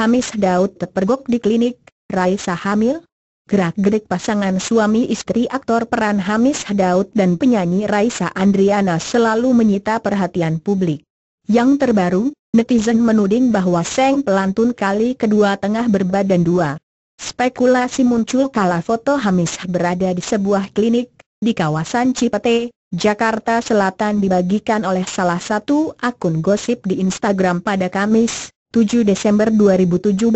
Hamis Daud terpergok di klinik, Raisa hamil? Gerak-gerik pasangan suami istri aktor peran Hamis Daud dan penyanyi Raisa Andriana selalu menyita perhatian publik. Yang terbaru, netizen menuding bahwa Seng pelantun kali kedua tengah berbadan dua. Spekulasi muncul kala foto Hamis berada di sebuah klinik, di kawasan Cipete, Jakarta Selatan dibagikan oleh salah satu akun gosip di Instagram pada Kamis, 7 Desember 2017.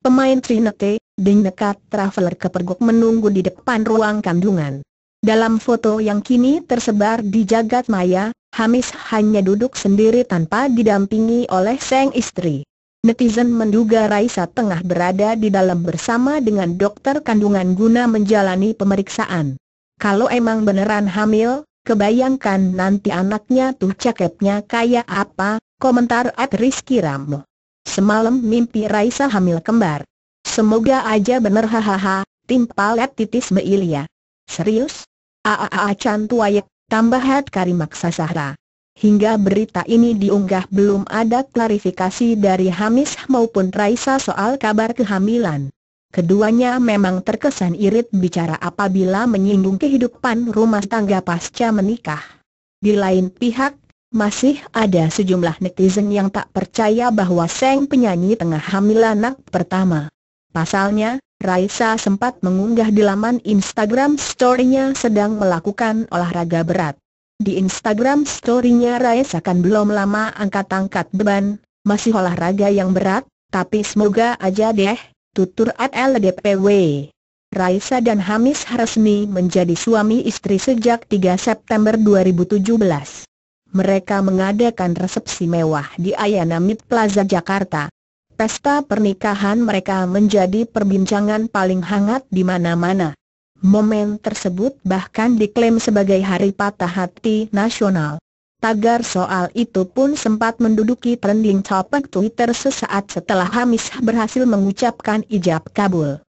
Pemain Trinity, Dendekat Traveler kepergok menunggu di depan ruang kandungan. Dalam foto yang kini tersebar di jagat maya, Hamis hanya duduk sendiri tanpa didampingi oleh sang istri. Netizen menduga Raisa tengah berada di dalam bersama dengan dokter kandungan guna menjalani pemeriksaan. Kalau emang beneran hamil, kebayangkan nanti anaknya tuh cakepnya kayak apa, Komentar at Rizky Ramo. Semalam mimpi Raisa hamil kembar. Semoga aja bener hahaha, timpal at titis Meilia. Serius? Aaaa cantu ayek. tambah hat Karimak Sasahra. Hingga berita ini diunggah belum ada klarifikasi dari Hamis maupun Raisa soal kabar kehamilan. Keduanya memang terkesan irit bicara apabila menyinggung kehidupan rumah tangga pasca menikah. Di lain pihak, masih ada sejumlah netizen yang tak percaya bahwa Seng penyanyi tengah hamil anak pertama. Pasalnya, Raisa sempat mengunggah di laman Instagram story-nya sedang melakukan olahraga berat. Di Instagram story-nya Raisa kan belum lama angkat-angkat beban, masih olahraga yang berat, tapi semoga aja deh, tutur at LDPW. Raisa dan Hamis resmi menjadi suami istri sejak 3 September 2017 mereka mengadakan resepsi mewah di Ayana Mid Plaza Jakarta. Pesta pernikahan mereka menjadi perbincangan paling hangat di mana-mana. Momen tersebut bahkan diklaim sebagai hari patah hati nasional. Tagar soal itu pun sempat menduduki trending topic Twitter sesaat setelah Hamis berhasil mengucapkan ijab kabul.